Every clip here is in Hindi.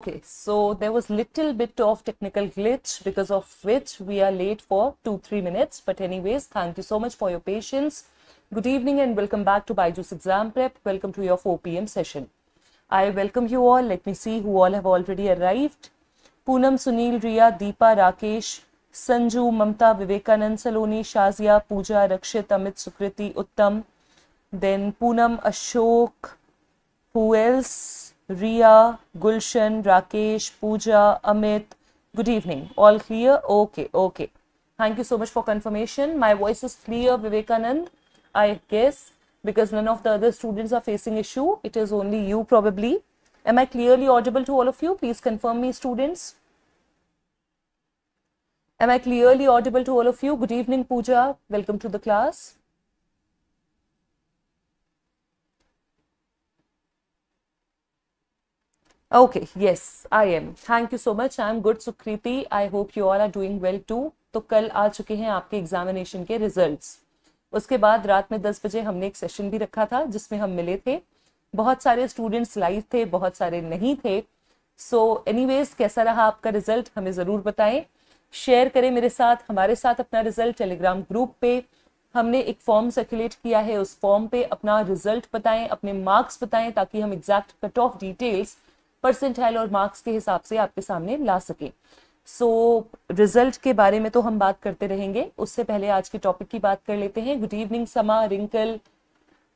Okay, so there was little bit of technical glitch because of which we are late for 2-3 minutes. But anyways, thank you so much for your patience. Good evening and welcome back to byju's Exam Prep. Welcome to your 4 p.m. session. I welcome you all. Let me see who all have already arrived. Poonam, Sunil, Riya, Deepa, Rakesh, Sanju, Mamta, Vivekanand, Saloni, Shazia, Pooja, Rakshit, Amit, Sukriti, Uttam. Then Poonam, Ashok, who else? Riya, Gulshan, Rakesh, Puja, Amit. Good evening. All clear? Okay, okay. Thank you so much for confirmation. My voice is clear, Vivekanand. I guess because none of the other students are facing issue. It is only you probably. Am I clearly audible to all of you? Please confirm me, students. Am I clearly audible to all of you? Good evening, Puja. Welcome to the class. Okay yes I am thank you so much I am good Sukriti I hope you all are doing well too तो कल आ चुके हैं आपके एग्जामिनेशन के रिजल्ट्स उसके बाद रात में दस बजे हमने एक सेशन भी रखा था जिसमें हम मिले थे बहुत सारे स्टूडेंट्स लाइव थे बहुत सारे नहीं थे सो so, एनीवेज कैसा रहा आपका रिजल्ट हमें ज़रूर बताएं शेयर करें मेरे साथ हमारे साथ अपना रिजल्ट टेलीग्राम ग्रुप पे हमने एक फॉर्म सर्कुलेट किया है उस फॉर्म पे अपना रिजल्ट बताएं अपने मार्क्स बताएं ताकि हम exact cut off details percentile और मार्क्स के हिसाब से आपके सामने ला सके सो so, रिजल्ट के बारे में तो हम बात करते रहेंगे उससे पहले आज के टॉपिक की बात कर लेते हैं good evening Sama Rinkal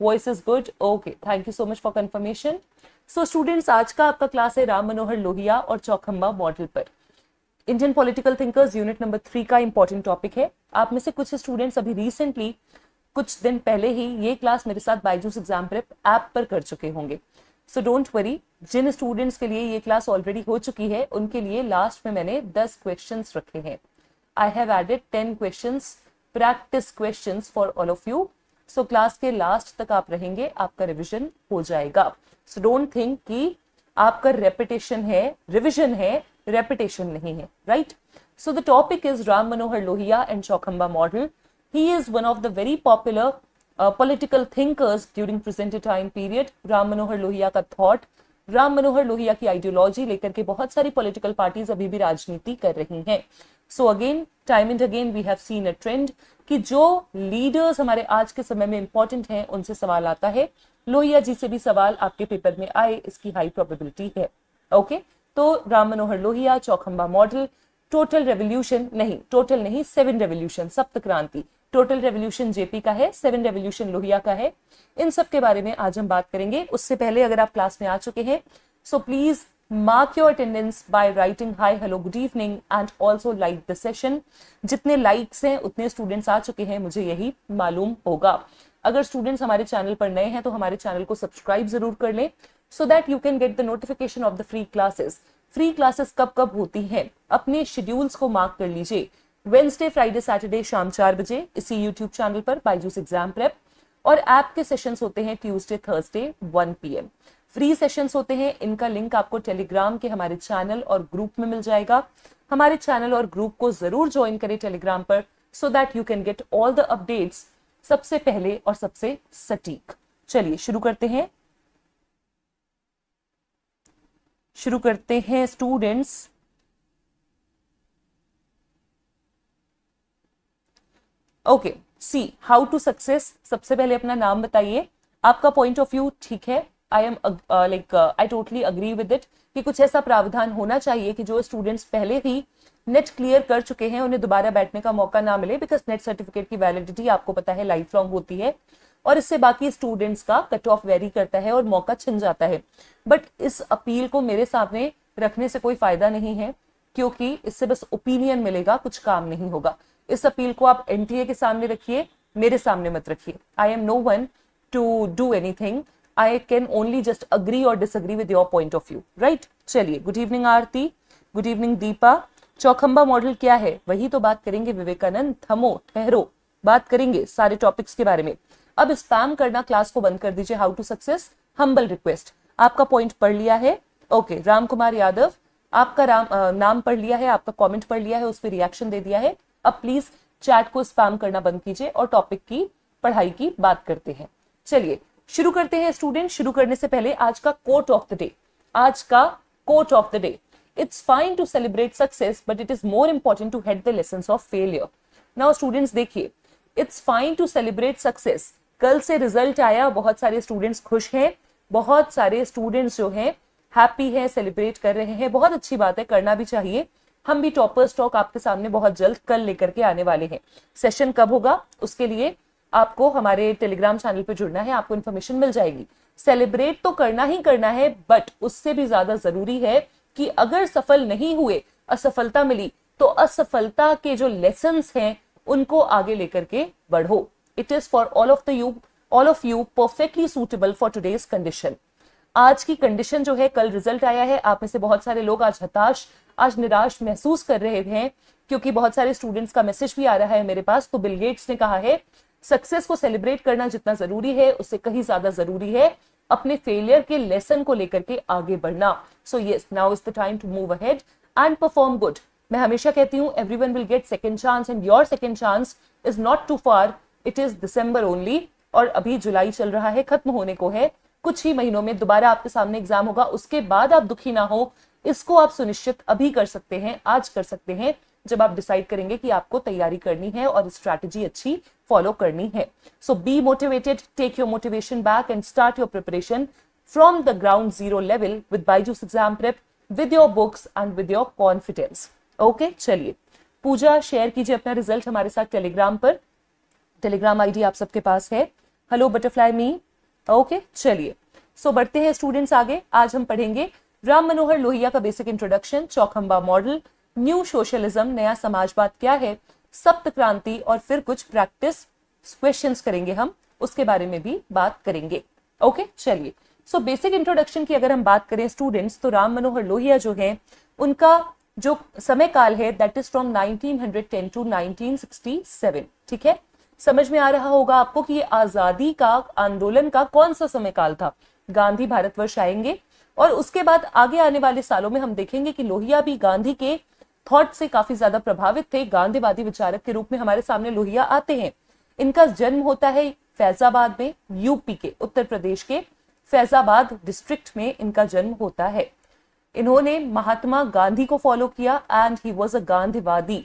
voice is good okay thank you so much for confirmation so students आज का आपका क्लास है राम मनोहर लोहिया और चौखम्बा मॉडल पर Indian political thinkers unit number three का इंपॉर्टेंट टॉपिक है आप में से कुछ स्टूडेंट्स अभी रिसेंटली कुछ दिन पहले ही ये क्लास मेरे साथ बाइजूस एग्जाम प्रेप ऐप पर कर चुके होंगे सो डोंट वरी जिन स्टूडेंट्स के लिए ये क्लास ऑलरेडी हो चुकी है उनके लिए लास्ट में मैंने दस क्वेश्चन रखे हैं I have added ten question practice question for all of you so class के लास्ट तक आप रहेंगे आपका रिविजन हो जाएगा सो डोंट थिंक कि आपका रेपिटेशन है रिविजन है रेपिटेशन नहीं है right so the topic is Ram Manohar Lohia and Chaukhamba model he is one of the very popular political thinkers during present time period Ram Manohar Lohia का थॉट राम मनोहर लोहिया की आइडियोलॉजी लेकर के बहुत सारी पॉलिटिकल पार्टीज अभी भी राजनीति कर रही हैं so again time and again we have seen a trend कि जो लीडर्स हमारे आज के समय में इंपॉर्टेंट हैं उनसे सवाल आता है लोहिया जी से भी सवाल आपके पेपर में आए इसकी हाई प्रोबेबिलिटी है ओके okay? तो Ram Manohar Lohia Chaukhamba model total revolution नहीं टोटल नहीं seven revolution Sapt Kranti total revolution JP का है सेवन रेवोल्यूशन लोहिया का है इन सब के बारे में आज हम बात करेंगे उससे पहले अगर आप क्लास में आ चुके हैं so please mark your attendance by writing hi hello good evening and also like the session जितने लाइक्स हैं उतने स्टूडेंट्स आ चुके हैं मुझे यही मालूम होगा अगर स्टूडेंट्स हमारे चैनल पर नए हैं तो हमारे चैनल को सब्सक्राइब जरूर कर लें so that you can get the notification of the free classes free classes कब कब होती हैं अपने शेड्यूल्स को मार्क कर लीजिए वेंसडे फ्राइडे सैटरडे शाम चार बजे इसी यूट्यूब चैनल पर बाइजूस एग्जाम प्रेप और ऐप के सेशंस होते हैं Tuesday Thursday 1 PM free sessions होते हैं इनका लिंक आपको टेलीग्राम के हमारे चैनल और ग्रुप में मिल जाएगा हमारे चैनल और ग्रुप को जरूर ज्वाइन करें टेलीग्राम पर so that you can get all the updates सबसे पहले और सबसे सटीक चलिए शुरू करते हैं शुरू करते हैं students okay see how to success सबसे पहले अपना नाम बताइए आपका पॉइंट ऑफ व्यू ठीक है I am like I totally agree with it कि कुछ ऐसा प्रावधान होना चाहिए कि जो स्टूडेंट्स पहले ही नेट क्लियर कर चुके हैं उन्हें दोबारा बैठने का मौका ना मिले बिकॉज नेट सर्टिफिकेट की वैलिडिटी आपको पता है लाइफ लॉन्ग होती है और इससे बाकी स्टूडेंट्स का कट ऑफ वेरी करता है और मौका छिन जाता है बट इस अपील को मेरे सामने रखने से कोई फायदा नहीं है क्योंकि इससे बस ओपिनियन मिलेगा कुछ काम नहीं होगा इस अपील को आप एनटीए के सामने रखिए मेरे सामने मत रखिए I am no one to do anything I can only just agree और disagree with your point of view right चलिए good evening Aarti good evening Deepa Chaukhamba model क्या है वही तो बात करेंगे विवेकानंद थमो ठहरो बात करेंगे सारे टॉपिक्स के बारे में अब स्पैम करना क्लास को बंद कर दीजिए how to success humble request आपका पॉइंट पढ़ लिया है ओके राम कुमार यादव आपका राम, आ, नाम पढ़ लिया है आपका कमेंट पढ़ लिया है उस पर रिएक्शन दे दिया है अब प्लीज चैट को स्पैम करना बंद कीजिए और टॉपिक की पढ़ाई की बात करते हैं चलिए शुरू करते हैं स्टूडेंट शुरू करने से पहले आज का कोट ऑफ द डे आज का quote of the day it's fine to celebrate success but it is more important to heed the lesson of failure now students देखिए it's fine to celebrate success कल से रिजल्ट आया बहुत सारे स्टूडेंट्स खुश हैं बहुत सारे स्टूडेंट्स जो हैं हैप्पी हैं सेलिब्रेट कर रहे हैं बहुत अच्छी बात है करना भी चाहिए हम भी टॉपर स्टॉक आपके सामने बहुत जल्द कल लेकर के आने वाले हैं सेशन कब होगा उसके लिए आपको हमारे टेलीग्राम चैनल पर जुड़ना है आपको इन्फॉर्मेशन मिल जाएगी सेलिब्रेट तो करना ही करना है बट उससे भी ज्यादा जरूरी है कि अगर सफल नहीं हुए असफलता मिली तो असफलता के जो लेसन हैं उनको आगे लेकर के बढ़ो it is for all of the you all of you perfectly suitable for today's condition आज की कंडीशन जो है कल रिजल्ट आया है आप में से बहुत सारे लोग आज हताश आज निराश महसूस कर रहे हैं क्योंकि बहुत सारे स्टूडेंट्स का मैसेज भी आ रहा है मेरे पास तो बिल गेट्स ने कहा है सक्सेस को सेलिब्रेट करना जितना जरूरी है उससे कहीं ज्यादा जरूरी है अपने फेलियर के लेसन को लेकर के आगे बढ़ना so yes now is the time to move ahead and perform good मैं हमेशा कहती हूँ every one will get second chance and your second chance is not too far it is दिसंबर ओनली और अभी जुलाई चल रहा है खत्म होने को है कुछ ही महीनों में दोबारा आपके सामने एग्जाम होगा उसके बाद आप दुखी ना हो इसको आप सुनिश्चित अभी कर सकते हैं आज कर सकते हैं जब आप डिसाइड करेंगे कि आपको तैयारी करनी है और स्ट्रैटेजी अच्छी फॉलो करनी है so be motivated take your motivation back and start your preparation from the ground zero level with Byju's exam prep with your books and with your confidence okay चलिए पूजा शेयर कीजिए अपना रिजल्ट हमारे साथ टेलीग्राम पर टेलीग्राम आईडी आप सबके पास है हेलो बटरफ्लाई मी ओके चलिए सो बढ़ते हैं स्टूडेंट्स आगे आज हम पढ़ेंगे राम मनोहर लोहिया का basic introduction Chaukhamba model new socialism नया समाजवाद क्या है सप्त क्रांति और फिर कुछ प्रैक्टिस क्वेश्चंस करेंगे हम उसके बारे में भी बात करेंगे ओके चलिए सो बेसिक इंट्रोडक्शन की अगर हम बात करें स्टूडेंट्स तो राम मनोहर लोहिया जो है उनका जो समय काल है दैट इज फ्रॉम 1910 टू 1967 ठीक है समझ में आ रहा होगा आपको कि ये आजादी का आंदोलन का कौन सा समय काल था गांधी भारतवर्ष आएंगे और उसके बाद आगे आने वाले सालों में हम देखेंगे कि लोहिया भी गांधी के थॉट से काफी ज्यादा प्रभावित थे गांधीवादी विचारक के रूप में हमारे सामने लोहिया आते हैं इनका जन्म होता है फैजाबाद में यूपी के उत्तर प्रदेश के फैजाबाद डिस्ट्रिक्ट में इनका जन्म होता है इन्होंने महात्मा गांधी को फॉलो किया एंड ही वॉज अ गांधीवादी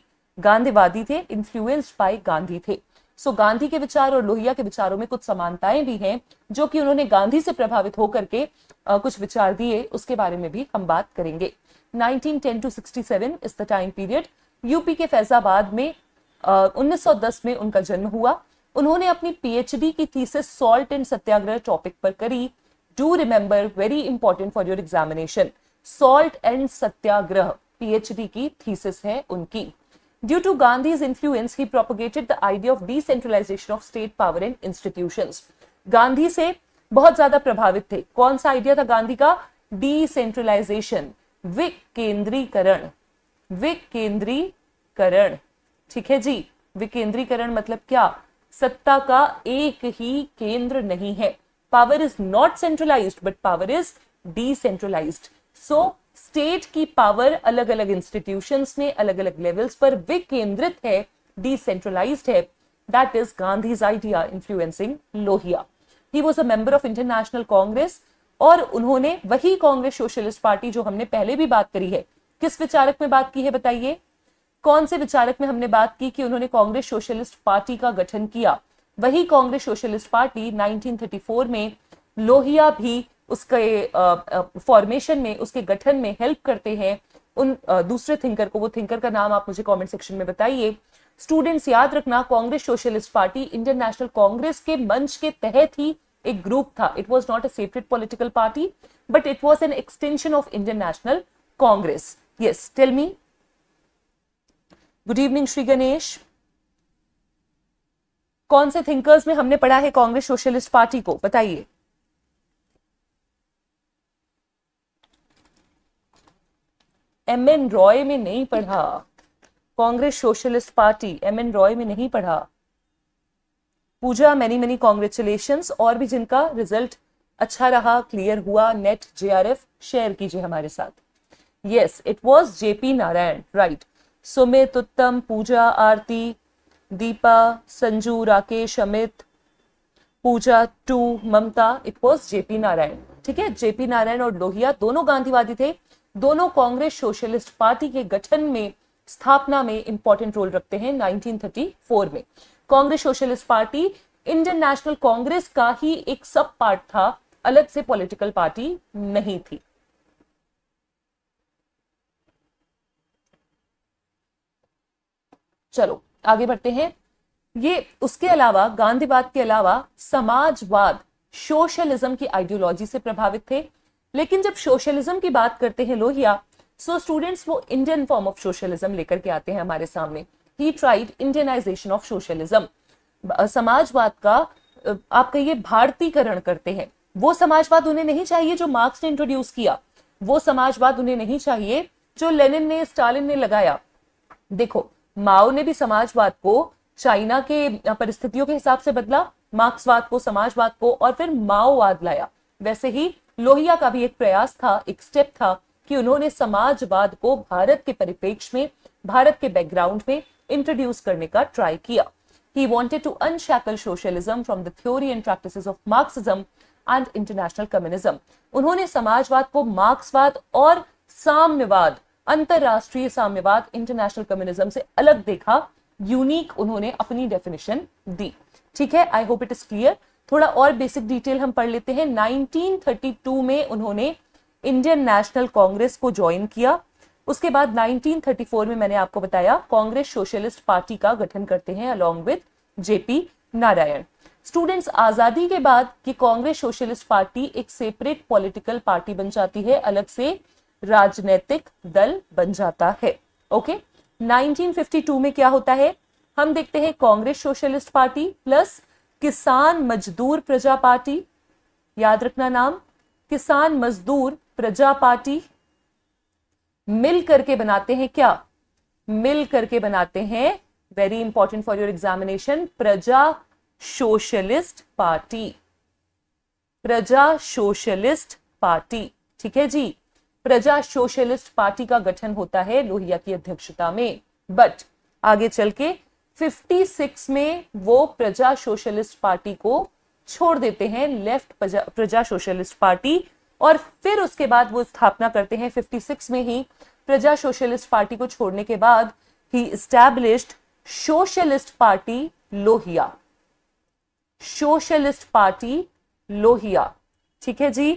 गांधीवादी थे इन्फ्लुएंस्ड बाय गांधी थे सो गांधी के विचार और लोहिया के विचारों में कुछ समानताएं भी हैं जो कि उन्होंने गांधी से प्रभावित होकर के कुछ विचार दिए उसके बारे में भी हम बात करेंगे 1910 to 67 is the time period UP के फैजाबाद में uh, 1910 में उनका जन्म हुआ उन्होंने अपनी पीएचडी की thesis salt and Satyagraha topic पर करी do remember very important for your examination salt and Satyagraha PhD की थीसिस है उनकी Due to Gandhi's influence, he propagated the idea of decentralization of state power and institutions. Gandhi से बहुत ज्यादा प्रभावित थे कौन सा आइडिया था गांधी का डिसेंट्रलाइजेशन विकेंद्रीकरण विकेंद्रीकरण ठीक है जी विकेंद्रीकरण मतलब क्या सत्ता का एक ही केंद्र नहीं है power is not centralised but power is decentralised so state की पावर अलग अलग इंस्टीट्यूशंस में अलग अलग लेवल्स पर विकेंद्रित है डिसेंट्रलाइज्ड है that is Gandhi's idea influencing Lohia he was a member of international congress और उन्होंने वही कांग्रेस सोशलिस्ट पार्टी जो हमने पहले भी बात करी है किस विचारक में बात की है बताइए कौन से विचारक में हमने बात की कि उन्होंने कांग्रेस सोशलिस्ट पार्टी का गठन किया वही कांग्रेस सोशलिस्ट पार्टी 1934 में लोहिया भी उसके फॉर्मेशन में उसके गठन में हेल्प करते हैं उन दूसरे थिंकर को वो थिंकर का नाम आप मुझे कमेंट सेक्शन में बताइए स्टूडेंट्स याद रखना Congress Socialist Party Indian National Congress के मंच के तहत ही एक ग्रुप था it was not a separate political party but it was an extension of Indian National Congress yes tell me good evening Shri Ganesh कौन से थिंकर्स में हमने पढ़ा है कांग्रेस सोशलिस्ट पार्टी को बताइए एम एन रॉय में नहीं पढ़ा Congress Socialist Party M N Roy में नहीं पढ़ा पूजा मैनी मैनी कॉन्ग्रेचुलेशन और भी जिनका रिजल्ट अच्छा रहा क्लियर हुआ नेट जेआरएफ शेयर कीजिए हमारे साथ yes it was JP Narayan right Sumit Uttam Puja Aarti Deepa Sanju Rakesh Amit Puja two Mamata it was JP Narayan ठीक है जेपी नारायण और लोहिया दोनों गांधीवादी थे दोनों कांग्रेस सोशलिस्ट पार्टी के गठन में स्थापना में इंपॉर्टेंट रोल रखते हैं 1934 में Congress Socialist Party Indian National Congress का ही एक सब पार्ट था अलग से पॉलिटिकल पार्टी नहीं थी चलो आगे बढ़ते हैं ये उसके अलावा गांधीवाद के अलावा समाजवाद सोशलिज्म की आइडियोलॉजी से प्रभावित थे लेकिन जब सोशलिज्म की बात करते हैं लोहिया सो स्टूडेंट्स वो इंडियन फॉर्म ऑफ सोशलिज्म लेकर के आते हैं हमारे सामने ही ट्राइड इंडियनाइजेशन ऑफ सोशलिज्म समाजवाद का आप कहिए भारतीकरण करते हैं वो समाजवाद उन्हें नहीं चाहिए जो मार्क्स ने इंट्रोड्यूस किया वो समाजवाद उन्हें नहीं चाहिए जो लेनिन ने स्टालिन ने लगाया देखो माओ ने भी समाजवाद को चाइना के परिस्थितियों के हिसाब से बदला मार्क्सवाद को समाजवाद को और फिर माओवाद लाया वैसे ही लोहिया का भी एक प्रयास था एक स्टेप था कि उन्होंने समाजवाद को भारत के परिप्रेक्ष्य में भारत के बैकग्राउंड में इंट्रोड्यूस करने का ट्राई किया he wanted to unshackle socialism from the theory and practice of Marxism and international communism उन्होंने समाजवाद को मार्क्सवाद और साम्यवाद अंतरराष्ट्रीय साम्यवाद इंटरनेशनल कम्युनिज्म से अलग देखा यूनिक उन्होंने अपनी डेफिनेशन दी ठीक है I hope it is clear थोड़ा और बेसिक डिटेल हम पढ़ लेते हैं 1932 में उन्होंने इंडियन नेशनल कांग्रेस को ज्वाइन किया उसके बाद 1934 में मैंने आपको बताया कांग्रेस सोशलिस्ट पार्टी का गठन करते हैं along with JP Narayan students आजादी के बाद कि कांग्रेस सोशलिस्ट पार्टी एक सेपरेट पॉलिटिकल पार्टी बन जाती है अलग से राजनीतिक दल बन जाता है ओके okay? 1952 में क्या होता है हम देखते हैं कांग्रेस सोशलिस्ट पार्टी प्लस किसान मजदूर प्रजा पार्टी याद रखना नाम किसान मजदूर प्रजा पार्टी मिल करके बनाते हैं क्या मिल करके बनाते हैं very important for your examination Praja Socialist Party Praja Socialist Party ठीक है जी प्रजा सोशलिस्ट पार्टी का गठन होता है लोहिया की अध्यक्षता में बट आगे चल के 56 में वो प्रजा सोशलिस्ट पार्टी को छोड़ देते हैं लेफ्ट प्रजा, प्रजा सोशलिस्ट पार्टी और फिर उसके बाद वो स्थापना करते हैं 56 में ही प्रजा सोशलिस्ट पार्टी को छोड़ने के बाद he established Socialist Party Lohia Socialist Party Lohia ठीक है जी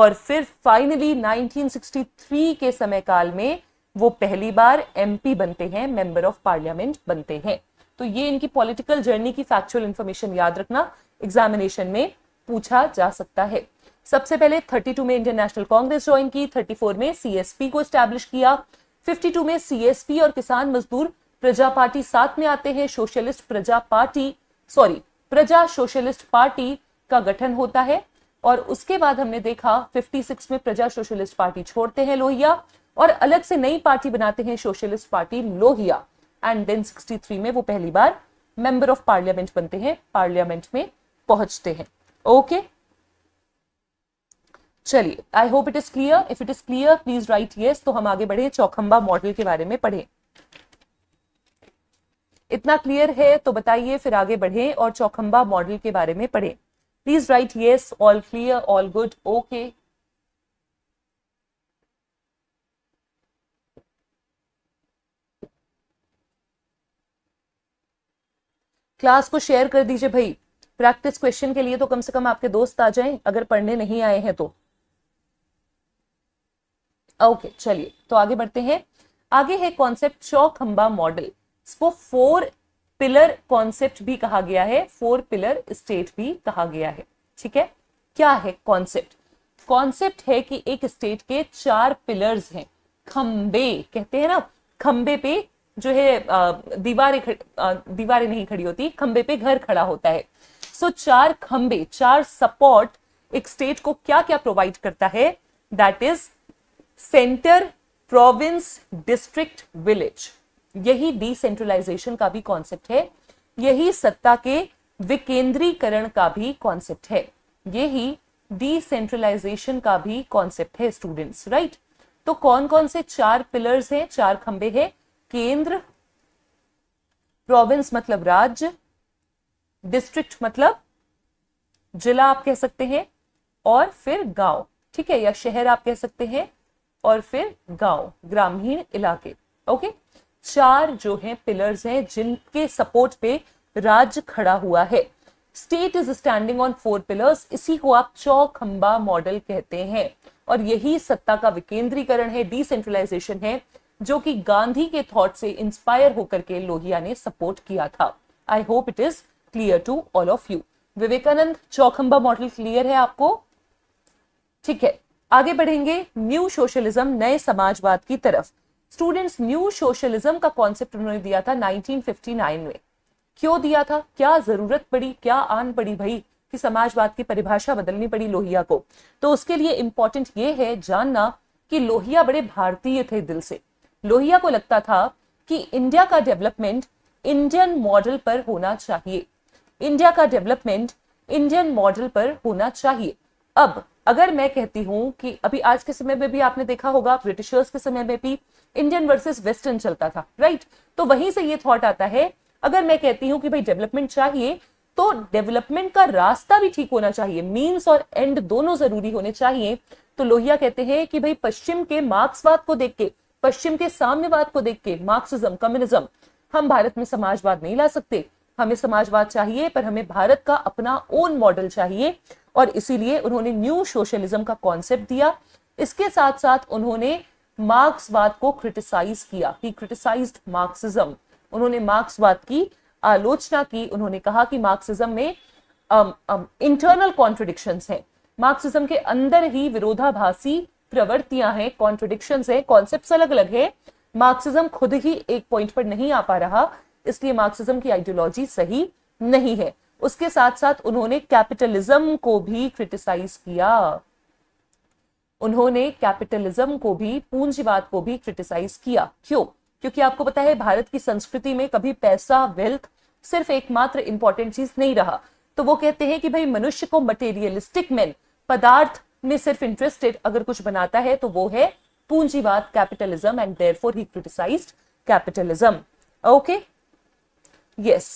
और फिर फाइनली 1963 के समय काल में वो पहली बार एमपी बनते हैं मेंबर ऑफ पार्लियामेंट बनते हैं तो ये इनकी पॉलिटिकल जर्नी की फैक्चुअल इन्फॉर्मेशन याद रखना एग्जामिनेशन में पूछा जा सकता है सबसे पहले 32 में इंडियन नेशनल कांग्रेस ज्वाइन की 34 में सीएसपी को स्टैब्लिश किया 52 में सीएसपी और किसान मजदूर प्रजा पार्टी साथ में आते हैं Socialist Praja Party sorry Praja Socialist Party का गठन होता है और उसके बाद हमने देखा 56 में प्रजा सोशलिस्ट पार्टी छोड़ते हैं लोहिया और अलग से नई पार्टी बनाते हैं Socialist Party Lohia and then 63 में वो पहली बार मेंबर ऑफ पार्लियामेंट बनते हैं पार्लियामेंट में पहुंचते हैं ओके चलिए I hope it is clear if it is clear please write yes तो हम आगे बढ़े चौखंबा मॉडल के बारे में पढ़े इतना क्लियर है तो बताइए फिर आगे बढ़े और चौखंबा मॉडल के बारे में पढ़े please write yes all clear all good okay class को शेयर कर दीजिए भाई प्रैक्टिस क्वेश्चन के लिए तो कम से कम आपके दोस्त आ जाएं अगर पढ़ने नहीं आए हैं तो ओके okay, चलिए तो आगे बढ़ते हैं आगे है कॉन्सेप्ट चौखंबा मॉडल इसको फोर पिलर कॉन्सेप्ट भी कहा गया है फोर पिलर स्टेट भी कहा गया है ठीक है क्या है कॉन्सेप्ट कॉन्सेप्ट है कि एक स्टेट के चार पिलर्स हैं खंबे कहते हैं ना खंबे पे जो है दीवारें दीवारें नहीं खड़ी होती खंबे पे घर खड़ा होता है सो so, चार खंबे चार सपोर्ट एक स्टेट को क्या क्या प्रोवाइड करता है that is centre province district village यही डिसेंट्रलाइजेशन का भी कॉन्सेप्ट है यही सत्ता के विकेंद्रीकरण का भी कॉन्सेप्ट है यही डिसेंट्रलाइजेशन का भी कॉन्सेप्ट है स्टूडेंट्स राइट right? तो कौन कौन से चार पिलर्स हैं चार खंबे हैं केंद्र प्रोविंस मतलब राज्य डिस्ट्रिक्ट मतलब जिला आप कह सकते हैं और फिर गांव ठीक है या शहर आप कह सकते हैं और फिर गांव ग्रामीण इलाके ओके चार जो हैं पिलर्स हैं जिनके सपोर्ट पे राज्य खड़ा हुआ है state is standing on four pillars इसी को आप चौखंबा मॉडल कहते हैं और यही सत्ता का विकेंद्रीकरण है डिसेंट्रलाइजेशन है जो कि गांधी के थॉट से इंस्पायर होकर के लोहिया ने सपोर्ट किया था I hope it is clear to all of you Vivekananda चौखंबा मॉडल क्लियर है आपको ठीक है आगे बढ़ेंगे न्यू सोशलिज्म नए समाजवाद की तरफ स्टूडेंट्स न्यू सोशलिज्म का कॉन्सेप्ट उन्होंने दिया था 1959 में क्यों दिया था क्या जरूरत पड़ी क्या आन पड़ी भाई कि समाजवाद की परिभाषा बदलनी पड़ी लोहिया को तो उसके लिए इंपॉर्टेंट ये है जानना कि लोहिया बड़े भारतीय थे दिल से लोहिया को लगता था कि इंडिया का डेवलपमेंट इंडियन मॉडल पर होना चाहिए इंडिया का डेवलपमेंट इंडियन मॉडल पर होना चाहिए अब अगर मैं कहती हूं कि अभी आज के समय में भी आपने देखा होगा ब्रिटिशर्स के समय में भी इंडियन वर्सेस वेस्टर्न चलता था राइट तो वहीं से ये थॉट आता है अगर मैं कहती हूं कि भाई डेवलपमेंट चाहिए तो डेवलपमेंट का रास्ता भी ठीक होना चाहिए मीन्स और एंड दोनों जरूरी होने चाहिए तो लोहिया कहते हैं कि भाई पश्चिम के मार्क्सवाद को देख के पश्चिम के साम्यवाद को देख के मार्क्सिज्म कम्युनिज्म हम भारत में समाजवाद नहीं ला सकते हमें समाजवाद चाहिए पर हमें भारत का अपना ओन मॉडल चाहिए और इसीलिए उन्होंने न्यू सोशलिज्म का कॉन्सेप्ट दिया इसके साथ साथ उन्होंने मार्क्सवाद को क्रिटिसाइज किया ही क्रिटिसाइज मार्क्सिज्म उन्होंने मार्क्सवाद की आलोचना की उन्होंने कहा कि मार्क्सिज्म में इंटरनल कॉन्ट्रोडिक्शन है मार्क्सिज्म के अंदर ही विरोधाभासी प्रवृत्तियां हैं कॉन्ट्रोडिक्शन है कॉन्सेप्ट अलग अलग है मार्क्सिज्म खुद ही एक पॉइंट पर नहीं आ पा रहा इसलिए मार्क्सिज्म की आइडियोलॉजी सही नहीं है उसके साथ साथ उन्होंने कैपिटलिज्म को भी क्रिटिसाइज किया उन्होंने कैपिटलिज्म को भी पूंजीवाद को भी क्रिटिसाइज किया क्यों क्योंकि आपको पता है भारत की संस्कृति में कभी पैसा वेल्थ सिर्फ एकमात्र इंपॉर्टेंट चीज नहीं रहा तो वो कहते हैं कि भाई मनुष्य को मटेरियलिस्टिक मैन पदार्थ में सिर्फ इंटरेस्टेड अगर कुछ बनाता है तो वो है पूंजीवाद capitalism and therefore he criticise capitalism okay yes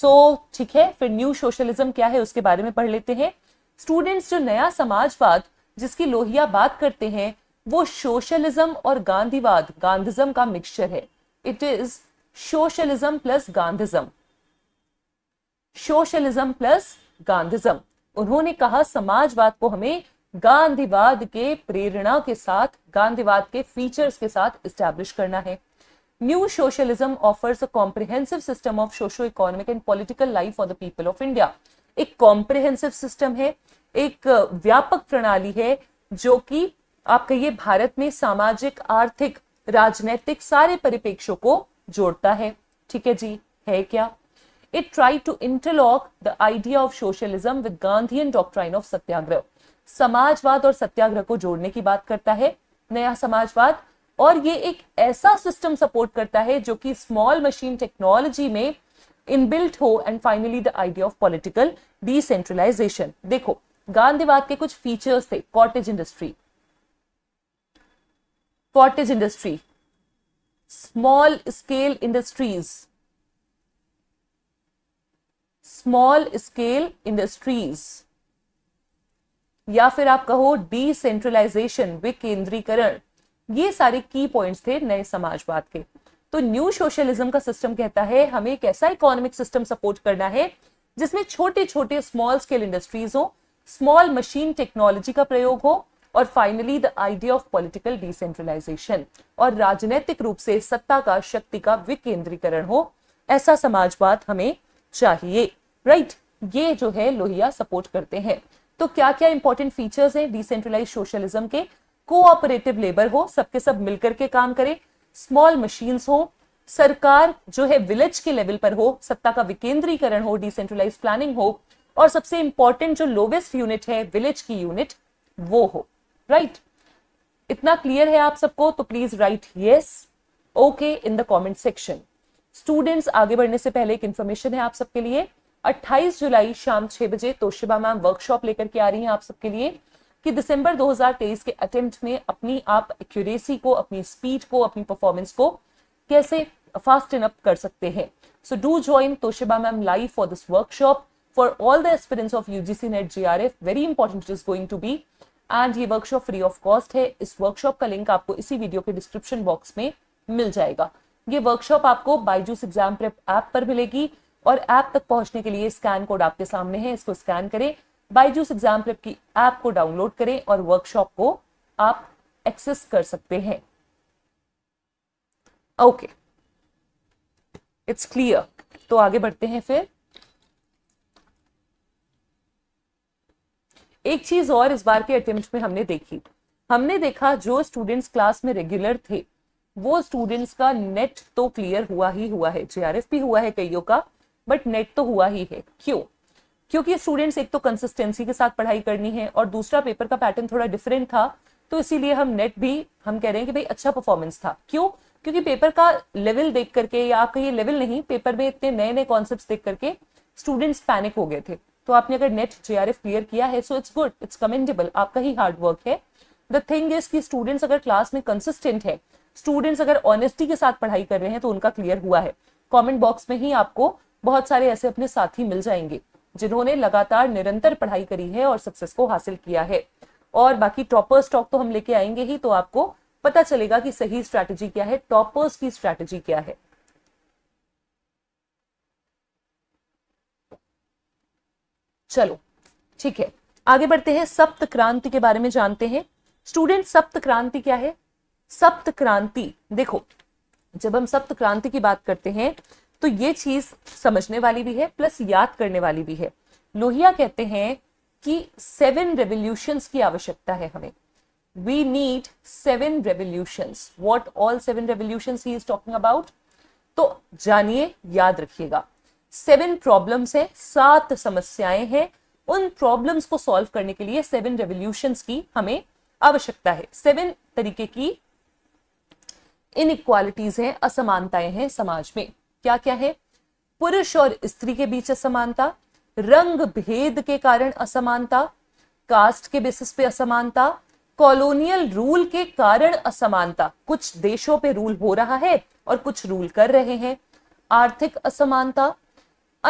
so ठीक है फिर न्यू सोशलिज्म क्या है उसके बारे में पढ़ लेते हैं स्टूडेंट्स जो नया समाजवाद जिसकी लोहिया बात करते हैं वो सोशलिज्म और गांधीवाद गांधीज्म का मिक्सचर है it is socialism plus Gandhism socialism plus Gandhism उन्होंने कहा समाजवाद को हमें गांधीवाद के प्रेरणा के साथ गांधीवाद के फीचर्स के साथ स्टैब्लिश करना है new socialism offers a comprehensive system of socio economic and political life of the people of India एक कॉम्प्रिहेंसिव सिस्टम है एक व्यापक प्रणाली है जो कि आप कहिए भारत में सामाजिक आर्थिक राजनैतिक सारे परिपेक्षों को जोड़ता है ठीक है जी है क्या it try to interlock the idea of socialism with Gandhi and doctrine of satyagraha समाजवाद और सत्याग्रह को जोड़ने की बात करता है नया समाजवाद और ये एक ऐसा सिस्टम सपोर्ट करता है जो कि स्मॉल मशीन टेक्नोलॉजी में इनबिल्ट हो and finally the idea of political decentralisation देखो गांधीवाद के कुछ फीचर्स थे cottage industry cottage industry small scale industries small scale industries या फिर आप कहो डिसेंट्रलाइजेशन विकेंद्रीकरण ये सारे की पॉइंट्स थे नए समाजवाद के तो न्यू सोशलिज्म का सिस्टम कहता है हमें एक ऐसा इकोनॉमिक सिस्टम सपोर्ट करना है जिसमें छोटे छोटे स्मॉल स्केल इंडस्ट्रीज हो स्मॉल मशीन टेक्नोलॉजी का प्रयोग हो और finally the idea of political decentralisation और राजनीतिक रूप से सत्ता का शक्ति का विकेंद्रीकरण हो ऐसा समाजवाद हमें चाहिए राइट right? ये जो है लोहिया सपोर्ट करते हैं तो क्या क्या इंपॉर्टेंट फीचर्स हैं डिसेंट्रलाइज सोशलिज्म के कोऑपरेटिव लेबर हो सबके सब मिलकर के काम करें स्मॉल मशीन्स हो सरकार जो है विलेज के लेवल पर हो सत्ता का विकेंद्रीकरण हो डिसेंट्रलाइज प्लानिंग हो और सबसे इंपॉर्टेंट जो लोवेस्ट यूनिट है विलेज की यूनिट वो हो राइट right? इतना क्लियर है आप सबको तो please write yes okay in the comment section students आगे बढ़ने से पहले एक इंफॉर्मेशन है आप सबके लिए 28 जुलाई शाम छह बजे तोशिबा मैम वर्कशॉप लेकर के आ रही हैं आप सबके लिए कि दिसंबर 2023 के अटेम्प्ट में अपनी आप एक्यूरेसी को अपनी स्पीड को अपनी परफॉर्मेंस को कैसे फास्ट एंड अप कर सकते हैं so do join Toshiba ma'am live for this workshop for all the experience of UGC NET F very important is going to be and ये वर्कशॉप फ्री ऑफ कॉस्ट है इस वर्कशॉप का लिंक आपको इसी वीडियो के डिस्क्रिप्शन बॉक्स में मिल जाएगा ये वर्कशॉप आपको बाइजूस एग्जाम प्रेप ऐप पर मिलेगी और ऐप तक पहुंचने के लिए स्कैन कोड आपके सामने है इसको स्कैन करें बाइजूस एग्जाम प्रेप की ऐप को डाउनलोड करें और वर्कशॉप को आप एक्सेस कर सकते हैं ओके इट्स क्लियर तो आगे बढ़ते हैं फिर एक चीज और इस बार के अटेम्प्ट में हमने देखी हमने देखा जो स्टूडेंट्स क्लास में रेगुलर थे वो स्टूडेंट्स का नेट तो क्लियर हुआ ही हुआ है जे भी हुआ है कईयों का बट नेट तो हुआ ही है क्यों क्योंकि स्टूडेंट्स एक तो कंसिस्टेंसी के साथ पढ़ाई करनी है और दूसरा पेपर का पैटर्न थोड़ा डिफरेंट था तो इसीलिए हम नेट भी हम कह रहे हैं कि भाई अच्छा परफॉर्मेंस था क्यों क्योंकि पेपर का लेवल देख करके या आपका ये लेवल नहीं पेपर में इतने नए नए कॉन्सेप्ट देख करके स्टूडेंट्स पैनिक हो गए थे तो आपने अगर नेट जे क्लियर किया है so it's good it's commendable आपका ही हार्डवर्क है द थिंग इज कि स्टूडेंट्स अगर क्लास में कंसिस्टेंट है स्टूडेंट्स अगर ऑनेस्टी के साथ पढ़ाई कर रहे हैं तो उनका क्लियर हुआ है कमेंट बॉक्स में ही आपको बहुत सारे ऐसे अपने साथी मिल जाएंगे जिन्होंने लगातार निरंतर पढ़ाई करी है और सक्सेस को हासिल किया है और बाकी टॉपर स्टॉक तो हम लेके आएंगे ही तो आपको पता चलेगा कि सही स्ट्रैटेजी क्या है टॉपर्स की स्ट्रैटेजी क्या है चलो ठीक है आगे बढ़ते हैं सप्त क्रांति के बारे में जानते हैं स्टूडेंट सप्त क्रांति क्या है सप्त क्रांति देखो जब हम सप्त क्रांति की बात करते हैं तो ये चीज समझने वाली भी है प्लस याद करने वाली भी है लोहिया कहते हैं कि सेवन रेवल्यूशन की आवश्यकता है हमें we need seven revolution what all seven revolution he is talking about तो जानिए याद रखिएगा सेवन प्रॉब्लम्स हैं सात समस्याएं हैं उन प्रॉब्लम्स को सॉल्व करने के लिए सेवन रेवल्यूशन की हमें आवश्यकता है सेवन तरीके की इनक्वालिटीज हैं असमानताएं हैं समाज में क्या क्या है पुरुष और स्त्री के बीच असमानता रंग भेद के कारण असमानता कास्ट के बेसिस पे असमानता कॉलोनियल रूल के कारण असमानता कुछ देशों पे रूल हो रहा है और कुछ रूल कर रहे हैं आर्थिक असमानता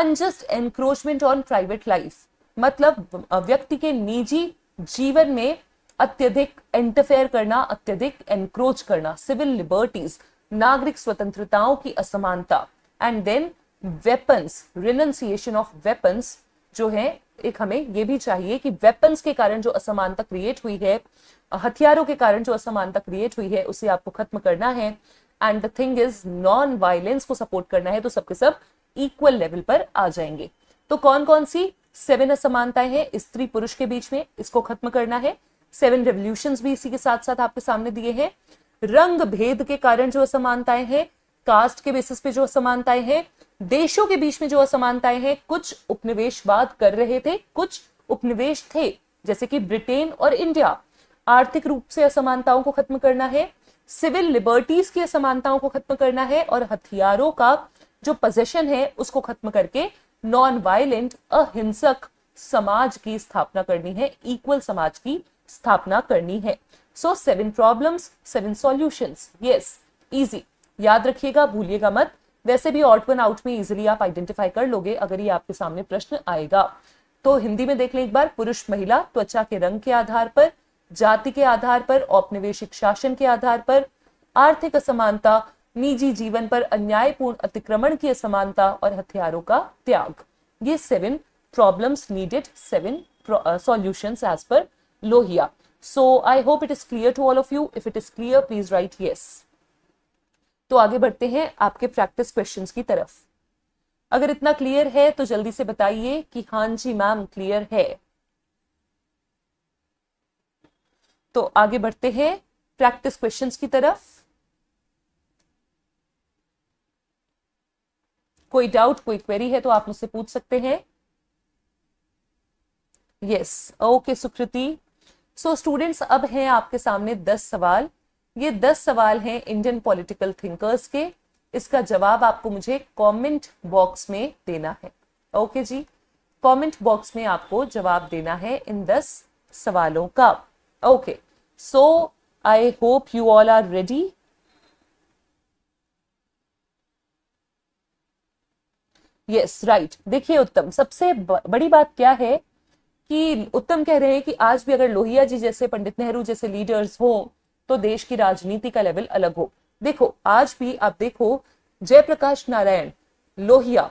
unjust encroachment on private life मतलब व्यक्ति के निजी जीवन में अत्यधिक इंटरफेयर करना अत्यधिक एनक्रोच करना सिविल लिबर्टीज नागरिक स्वतंत्रताओं की असमानता and then weapons renunciation of weapons जो है एक हमें ये भी चाहिए कि वेपन्स के कारण जो असमानता क्रिएट हुई है हथियारों के कारण जो असमानता क्रिएट हुई है उसे आपको खत्म करना है and the thing is non violence को सपोर्ट करना है तो सबके सब इक्वल लेवल पर आ जाएंगे तो कौन कौन सी सेवन असमानताएं हैं स्त्री पुरुष के बीच में इसको खत्म करना है सेवन रेवल्यूशन भी इसी के साथ साथ आपके सामने दिए हैं रंग भेद के कारण जो असमानताएं हैं कास्ट के बेसिस पे जो असमानताएं हैं देशों के बीच में जो असमानताएं हैं कुछ उपनिवेशवाद कर रहे थे कुछ उपनिवेश थे जैसे कि ब्रिटेन और इंडिया आर्थिक रूप से असमानताओं को खत्म करना है सिविल लिबर्टीज की असमानताओं को खत्म करना है और हथियारों का जो पोजेशन है उसको खत्म करके नॉन वायलेंट अहिंसक समाज की स्थापना करनी है इक्वल समाज की स्थापना करनी है so seven problems seven solutions yes easy याद रखिएगा भूलिएगा मत वैसे भी ऑल्ट वन आउट में इजिली आप आइडेंटिफाई कर लोगे अगर ये आपके सामने प्रश्न आएगा तो हिंदी में देख लें एक बार पुरुष महिला त्वचा के रंग के आधार पर जाति के आधार पर औपनिवेशिक शासन के आधार पर आर्थिक असमानता निजी जीवन पर अन्यायपूर्ण अतिक्रमण की असमानता और हथियारों का त्याग ये seven problems needed seven solutions as per Lohia so I hope it is clear to all of you if it is clear please write yes तो आगे बढ़ते हैं आपके प्रैक्टिस क्वेश्चंस की तरफ अगर इतना क्लियर है तो जल्दी से बताइए कि हां जी मैम क्लियर है तो आगे बढ़ते हैं प्रैक्टिस क्वेश्चंस की तरफ कोई डाउट कोई क्वेरी है तो आप मुझसे पूछ सकते हैं yes okay Sukriti so students अब हैं आपके सामने दस सवाल ये दस सवाल हैं इंडियन पॉलिटिकल थिंकर्स के इसका जवाब आपको मुझे कमेंट बॉक्स में देना है ओके जी कमेंट बॉक्स में आपको जवाब देना है इन दस सवालों का okay so I hope you all are ready yes right देखिए उत्तम सबसे बड़ी बात क्या है कि उत्तम कह रहे हैं कि आज भी अगर लोहिया जी जैसे पंडित नेहरू जैसे लीडर्स हों तो देश की राजनीति का लेवल अलग हो देखो आज भी आप देखो जयप्रकाश नारायण लोहिया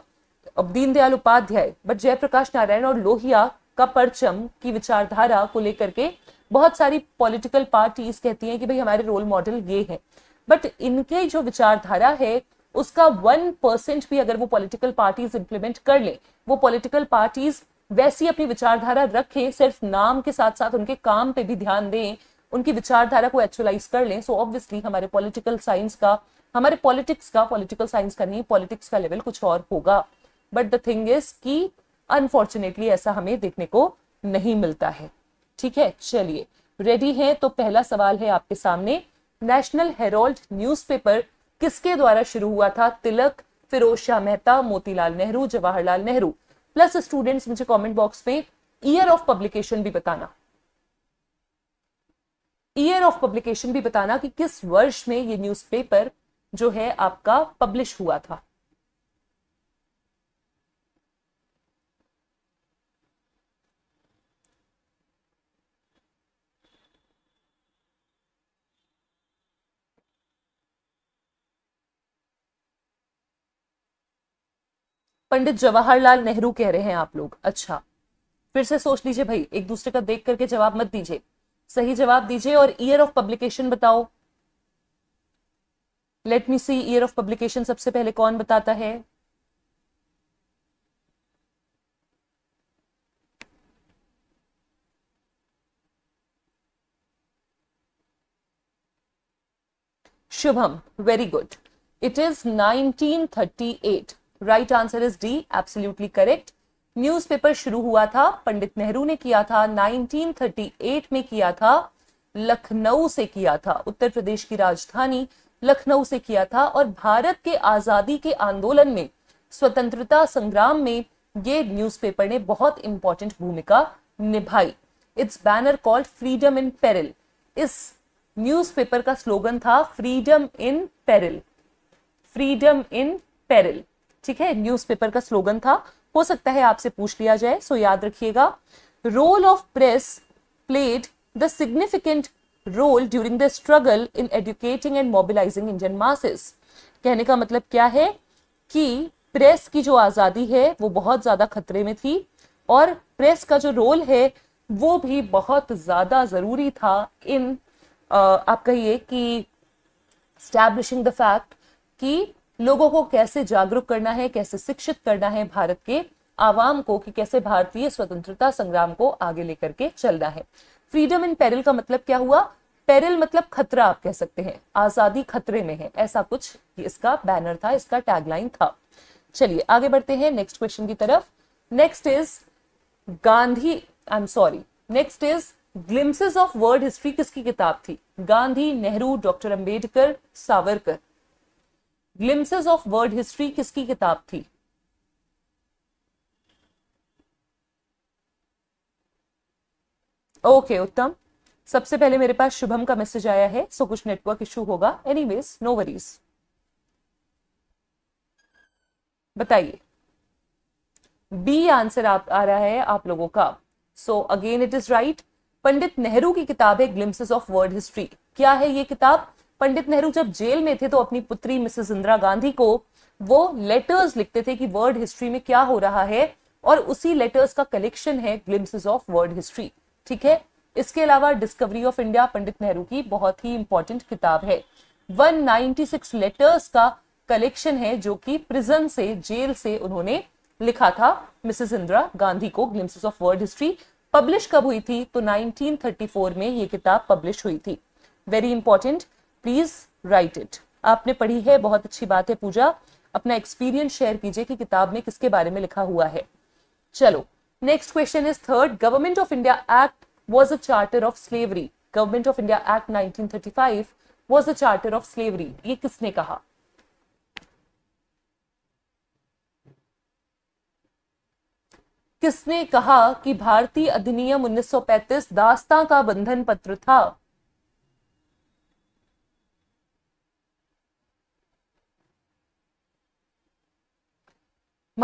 अब दीनदयाल उपाध्याय बट जयप्रकाश नारायण और लोहिया का परचम की विचारधारा को लेकर के बहुत सारी पॉलिटिकल पार्टीज कहती हैं कि भाई हमारे रोल मॉडल ये है बट इनके जो विचारधारा है उसका वन परसेंट भी अगर वो पॉलिटिकल पार्टीज इंप्लीमेंट कर ले वो पॉलिटिकल पार्टीज वैसी अपनी विचारधारा रखें सिर्फ नाम के साथ साथ उनके काम पे भी ध्यान दें उनकी विचारधारा को एक्चुअलाइज कर लें सो so ऑब्वियसली हमारे पॉलिटिकल साइंस का हमारे पॉलिटिक्स का पॉलिटिकल साइंस का नहीं पॉलिटिक्स का लेवल कुछ और होगा बट द थिंग इज कि अनफॉर्चुनेटली ऐसा हमें देखने को नहीं मिलता है ठीक है चलिए रेडी है तो पहला सवाल है आपके सामने नेशनल हेरोल्ड न्यूज़पेपर किसके द्वारा शुरू हुआ था तिलक फिरोज शाह मेहता मोतीलाल नेहरू जवाहरलाल नेहरू प्लस स्टूडेंट्स मुझे कमेंट बॉक्स में ईयर ऑफ पब्लिकेशन भी बताना ईयर ऑफ पब्लिकेशन भी बताना कि किस वर्ष में ये न्यूज़पेपर जो है आपका पब्लिश हुआ था पंडित जवाहरलाल नेहरू कह रहे हैं आप लोग अच्छा फिर से सोच लीजिए भाई एक दूसरे का देख करके जवाब मत दीजिए सही जवाब दीजिए और ईयर ऑफ पब्लिकेशन बताओ let me see year of publication सबसे पहले कौन बताता है Shubham very good it is 1938 right answer is D absolutely correct newspaper शुरू हुआ था पंडित नेहरू ने किया था 1938 में किया था लखनऊ से किया था उत्तर प्रदेश की राजधानी लखनऊ से किया था और भारत के आजादी के आंदोलन में स्वतंत्रता संग्राम में ये न्यूज़पेपर ने बहुत इंपॉर्टेंट भूमिका निभाई its banner called freedom in peril इस न्यूज़पेपर का स्लोगन था freedom in peril freedom in peril ठीक है न्यूज़पेपर का स्लोगन था हो सकता है आपसे पूछ लिया जाए सो याद रखिएगा role of press played the significant role during the struggle in educating and mobilising Indian masses कहने का मतलब क्या है कि प्रेस की जो आज़ादी है वो बहुत ज़्यादा खतरे में थी और प्रेस का जो रोल है वो भी बहुत ज़्यादा ज़रूरी था इन आ, आप कहिए कि स्टैब्लिशिंग द फैक्ट कि लोगों को कैसे जागरूक करना है कैसे शिक्षित करना है भारत के आवाम को कि कैसे भारतीय स्वतंत्रता संग्राम को आगे लेकर के चलना है फ्रीडम इन पेरिल का मतलब क्या हुआ पेरिल मतलब खतरा आप कह सकते हैं आजादी खतरे में है ऐसा कुछ इसका बैनर था इसका टैगलाइन था चलिए आगे बढ़ते हैं नेक्स्ट क्वेश्चन की तरफ next is Gandhi I am sorry next is glimpses of world history किसकी किताब थी Gandhi Nehru doctor Ambedkar Savarkar glimpses of world history किसकी किताब थी ओके okay, उत्तम सबसे पहले मेरे पास शुभम का मैसेज आया है सो कुछ नेटवर्क इशू होगा एनीवेज नो वरीज बताइए बी आंसर आप आ रहा है आप लोगों का so again it is right Pandit Nehru की किताब है ग्लिम्सेस ऑफ वर्ल्ड हिस्ट्री क्या है ये किताब पंडित नेहरू जब जेल में थे तो अपनी पुत्री मिसेस इंदिरा गांधी को वो लेटर्स लिखते थे कि वर्ल्ड हिस्ट्री में क्या हो रहा है और उसी लेटर्स का कलेक्शन है ग्लिम्सिस ऑफ वर्ल्ड हिस्ट्री ठीक है इसके अलावा discovery of India Pandit Nehru की बहुत ही इंपॉर्टेंट किताब है 196 लेटर्स का कलेक्शन है जो कि प्रिजन से जेल से उन्होंने लिखा था मिसेस इंदिरा गांधी को glimpses of world history publish कब हुई थी तो 1934 में ये किताब पब्लिश हुई थी very important please write it आपने पढ़ी है बहुत अच्छी बात है पूजा अपना एक्सपीरियंस शेयर कीजिए कि किताब में किसके बारे में लिखा हुआ है चलो नेक्स्ट क्वेश्चन इज थर्ड government of India act was a charter of slavery government of India act 1935 was a charter of slavery ये किसने कहा किसने कहा कि भारतीय अधिनियम 1935 दास्ता का बंधन पत्र था